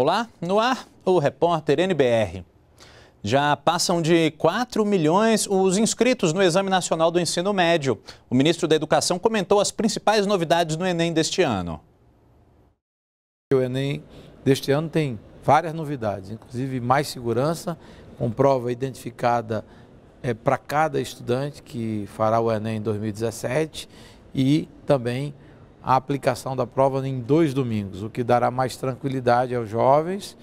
Olá, no ar, o repórter NBR. Já passam de 4 milhões os inscritos no Exame Nacional do Ensino Médio. O ministro da Educação comentou as principais novidades no Enem deste ano. O Enem deste ano tem várias novidades, inclusive mais segurança, com prova identificada é, para cada estudante que fará o Enem em 2017 e também a aplicação da prova em dois domingos, o que dará mais tranquilidade aos jovens,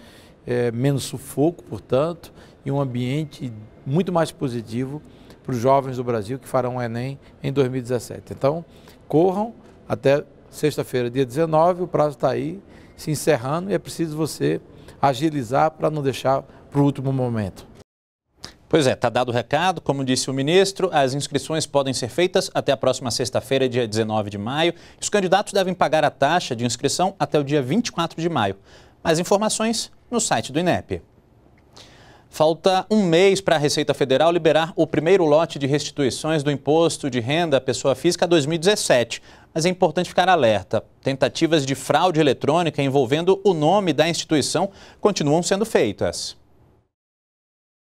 é, menos sufoco, portanto, e um ambiente muito mais positivo para os jovens do Brasil que farão o Enem em 2017. Então, corram até sexta-feira, dia 19, o prazo está aí, se encerrando, e é preciso você agilizar para não deixar para o último momento. Pois é, está dado o recado. Como disse o ministro, as inscrições podem ser feitas até a próxima sexta-feira, dia 19 de maio. Os candidatos devem pagar a taxa de inscrição até o dia 24 de maio. Mais informações no site do INEP. Falta um mês para a Receita Federal liberar o primeiro lote de restituições do imposto de renda à pessoa física 2017. Mas é importante ficar alerta: tentativas de fraude eletrônica envolvendo o nome da instituição continuam sendo feitas.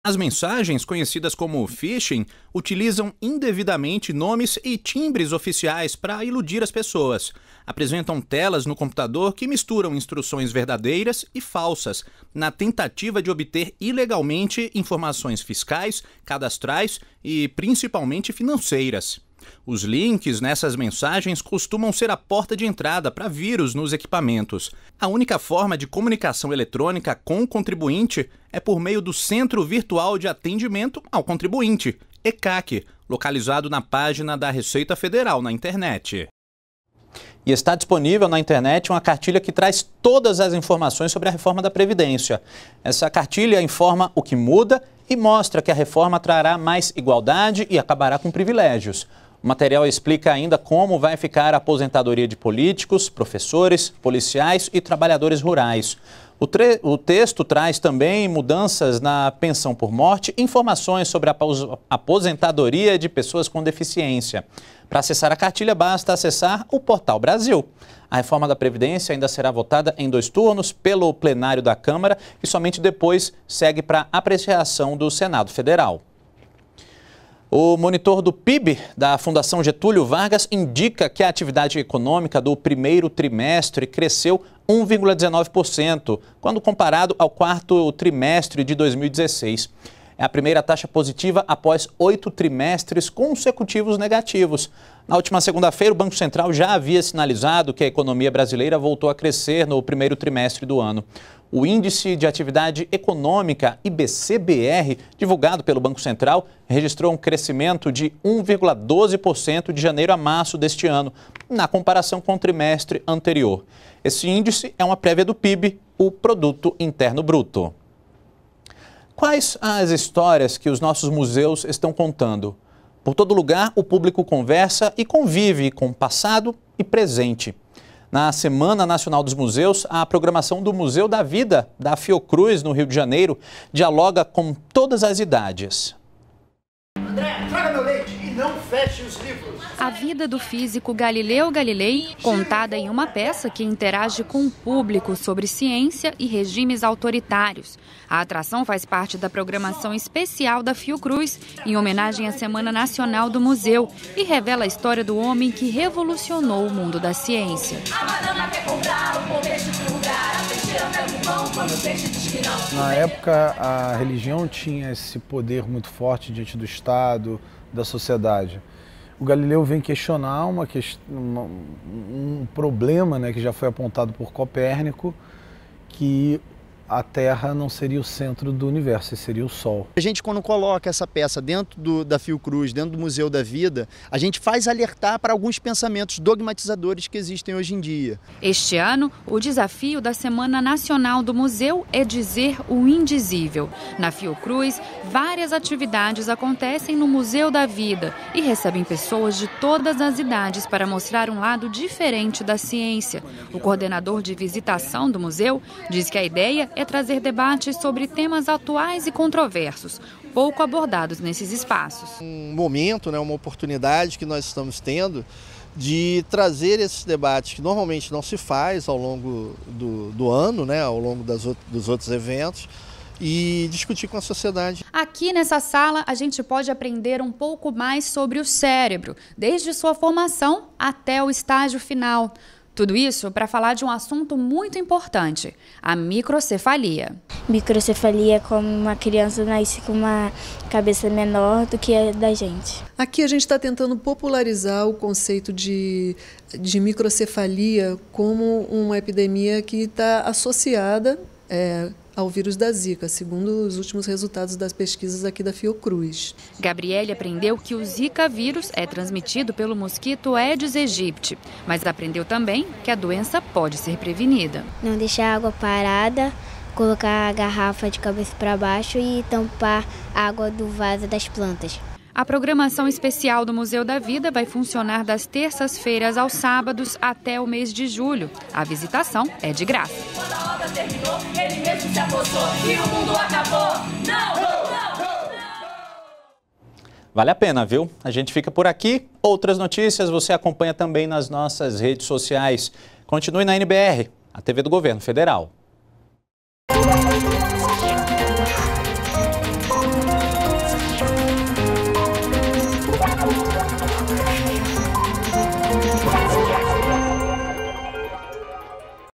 As mensagens, conhecidas como phishing, utilizam indevidamente nomes e timbres oficiais para iludir as pessoas. Apresentam telas no computador que misturam instruções verdadeiras e falsas, na tentativa de obter ilegalmente informações fiscais, cadastrais e principalmente financeiras. Os links nessas mensagens costumam ser a porta de entrada para vírus nos equipamentos. A única forma de comunicação eletrônica com o contribuinte é por meio do Centro Virtual de Atendimento ao Contribuinte, ECAC, localizado na página da Receita Federal na internet. E está disponível na internet uma cartilha que traz todas as informações sobre a reforma da Previdência. Essa cartilha informa o que muda e mostra que a reforma trará mais igualdade e acabará com privilégios. O material explica ainda como vai ficar a aposentadoria de políticos, professores, policiais e trabalhadores rurais. O, o, texto traz também mudanças na pensão por morte, informações sobre a aposentadoria de pessoas com deficiência. Para acessar a cartilha, basta acessar o Portal Brasil. A reforma da Previdência ainda será votada em dois turnos pelo plenário da Câmara e somente depois segue para apreciação do Senado Federal. O monitor do PIB da Fundação Getúlio Vargas indica que a atividade econômica do primeiro trimestre cresceu 1,19%, quando comparado ao quarto trimestre de 2016. É a primeira taxa positiva após oito trimestres consecutivos negativos. Na última segunda-feira, o Banco Central já havia sinalizado que a economia brasileira voltou a crescer no primeiro trimestre do ano. O Índice de Atividade Econômica, IBCBR, divulgado pelo Banco Central, registrou um crescimento de 1,12% de janeiro a março deste ano, na comparação com o trimestre anterior. Esse índice é uma prévia do PIB, o Produto Interno Bruto. Quais as histórias que os nossos museus estão contando? Por todo lugar, o público conversa e convive com passado e presente. Na Semana Nacional dos Museus, a programação do Museu da Vida, da Fiocruz, no Rio de Janeiro, dialoga com todas as idades. André, traga meu leite e não feche os a vida do físico Galileu Galilei, contada em uma peça que interage com o público sobre ciência e regimes autoritários. A atração faz parte da programação especial da Fiocruz, em homenagem à Semana Nacional do Museu, e revela a história do homem que revolucionou o mundo da ciência. É Na época, a religião tinha esse poder muito forte diante do Estado, da sociedade o Galileu vem questionar uma, uma, um problema né, que já foi apontado por Copérnico, que a Terra não seria o centro do universo, seria o Sol. A gente, quando coloca essa peça dentro do, da Fiocruz, dentro do Museu da Vida, a gente faz alertar para alguns pensamentos dogmatizadores que existem hoje em dia. Este ano, o desafio da Semana Nacional do Museu é dizer o indizível. Na Fiocruz, várias atividades acontecem no Museu da Vida e recebem pessoas de todas as idades para mostrar um lado diferente da ciência. O coordenador de visitação do museu diz que a ideia é trazer debates sobre temas atuais e controversos, pouco abordados nesses espaços. Um momento, né, uma oportunidade que nós estamos tendo de trazer esses debates que normalmente não se faz ao longo do, do ano, né, ao longo das, dos outros eventos, e discutir com a sociedade. Aqui nessa sala, a gente pode aprender um pouco mais sobre o cérebro, desde sua formação até o estágio final. Tudo isso para falar de um assunto muito importante, a microcefalia. Microcefalia é como uma criança nasce com uma cabeça menor do que a da gente. Aqui a gente está tentando popularizar o conceito de, de microcefalia como uma epidemia que está associada é, ao vírus da Zika, segundo os últimos resultados das pesquisas aqui da Fiocruz. Gabriele aprendeu que o Zika vírus é transmitido pelo mosquito Aedes aegypti, mas aprendeu também que a doença pode ser prevenida. Não deixar a água parada, colocar a garrafa de cabeça para baixo e tampar a água do vaso das plantas. A programação especial do Museu da Vida vai funcionar das terças-feiras aos sábados até o mês de julho. A visitação é de graça terminou, ele mesmo se apossou e o mundo acabou. Não, não, não, Vale a pena, viu? A gente fica por aqui. Outras notícias você acompanha também nas nossas redes sociais. Continue na NBR, a TV do Governo Federal.